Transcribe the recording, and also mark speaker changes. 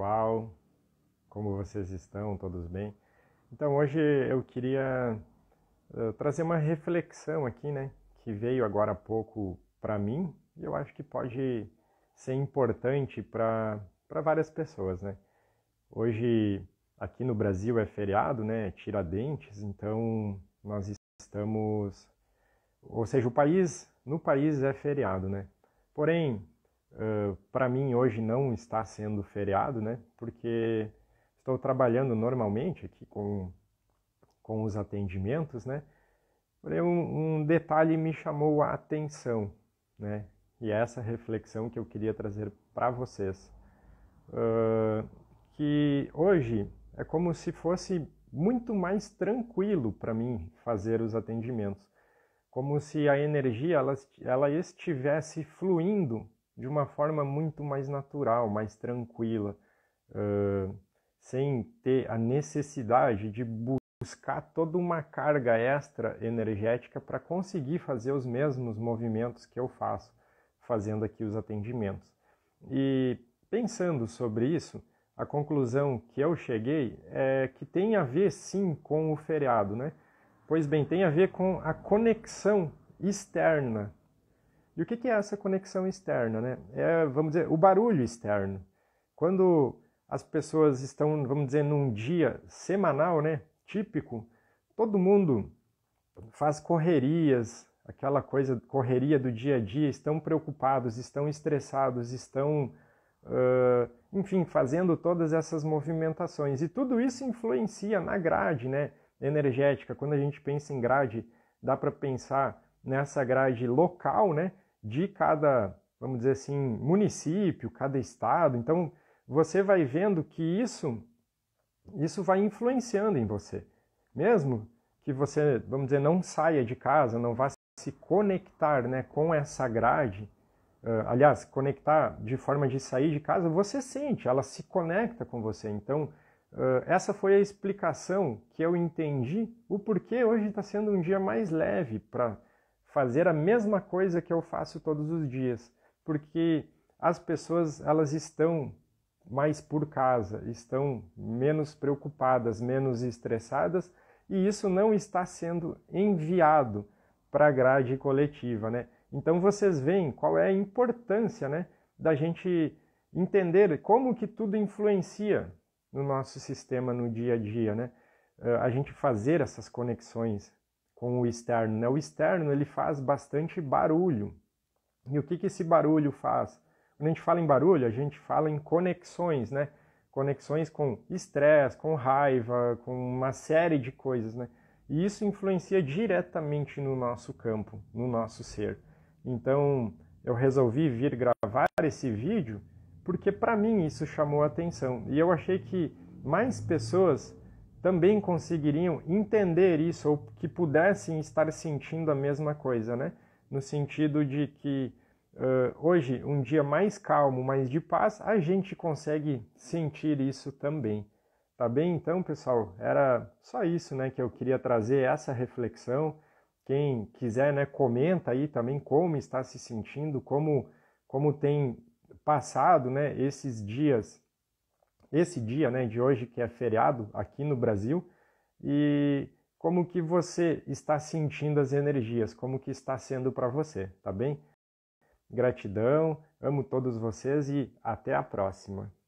Speaker 1: pessoal, como vocês estão? Todos bem? Então hoje eu queria eh, trazer uma reflexão aqui, né? Que veio agora há pouco para mim e eu acho que pode ser importante para várias pessoas, né? Hoje aqui no Brasil é feriado, né? É Tiradentes, então nós estamos, ou seja, o país no país é feriado, né? Porém, ah, para mim hoje não está sendo feriado, né? Porque estou trabalhando normalmente aqui com, com os atendimentos, né? Porém, um, um detalhe me chamou a atenção, né? E é essa reflexão que eu queria trazer para vocês. Uh, que hoje é como se fosse muito mais tranquilo para mim fazer os atendimentos. Como se a energia ela, ela estivesse fluindo de uma forma muito mais natural, mais tranquila, uh, sem ter a necessidade de buscar toda uma carga extra energética para conseguir fazer os mesmos movimentos que eu faço fazendo aqui os atendimentos. E pensando sobre isso, a conclusão que eu cheguei é que tem a ver sim com o feriado, né? Pois bem, tem a ver com a conexão externa e o que, que é essa conexão externa? Né? É, vamos dizer, o barulho externo. Quando as pessoas estão, vamos dizer, num dia semanal, né, típico, todo mundo faz correrias, aquela coisa correria do dia a dia, estão preocupados, estão estressados, estão, uh, enfim, fazendo todas essas movimentações. E tudo isso influencia na grade, né, energética. Quando a gente pensa em grade, dá para pensar nessa grade local, né, de cada, vamos dizer assim, município, cada estado. Então, você vai vendo que isso isso vai influenciando em você. Mesmo que você, vamos dizer, não saia de casa, não vá se conectar né, com essa grade, uh, aliás, conectar de forma de sair de casa, você sente, ela se conecta com você. Então, uh, essa foi a explicação que eu entendi, o porquê hoje está sendo um dia mais leve para fazer a mesma coisa que eu faço todos os dias, porque as pessoas elas estão mais por casa, estão menos preocupadas, menos estressadas, e isso não está sendo enviado para a grade coletiva, né? Então vocês veem qual é a importância, né, da gente entender como que tudo influencia no nosso sistema no dia a dia, né? Eh, a gente fazer essas conexões, com o externo. Né? O externo ele faz bastante barulho. E o que, que esse barulho faz? Quando a gente fala em barulho, a gente fala em conexões, né? Conexões com estresse, com raiva, com uma série de coisas, né? E isso influencia diretamente no nosso campo, no nosso ser. Então, eu resolvi vir gravar esse vídeo porque para mim isso chamou a atenção. E eu achei que mais pessoas também conseguiriam entender isso ou que pudessem estar sentindo a mesma coisa, né? No sentido de que uh, hoje, um dia mais calmo, mais de paz, a gente consegue sentir isso também. Tá bem? Então, pessoal, era só isso né, que eu queria trazer, essa reflexão. Quem quiser, né, comenta aí também como está se sentindo, como, como tem passado né, esses dias esse dia né, de hoje que é feriado aqui no Brasil e como que você está sentindo as energias, como que está sendo para você, tá bem? Gratidão, amo todos vocês e até a próxima.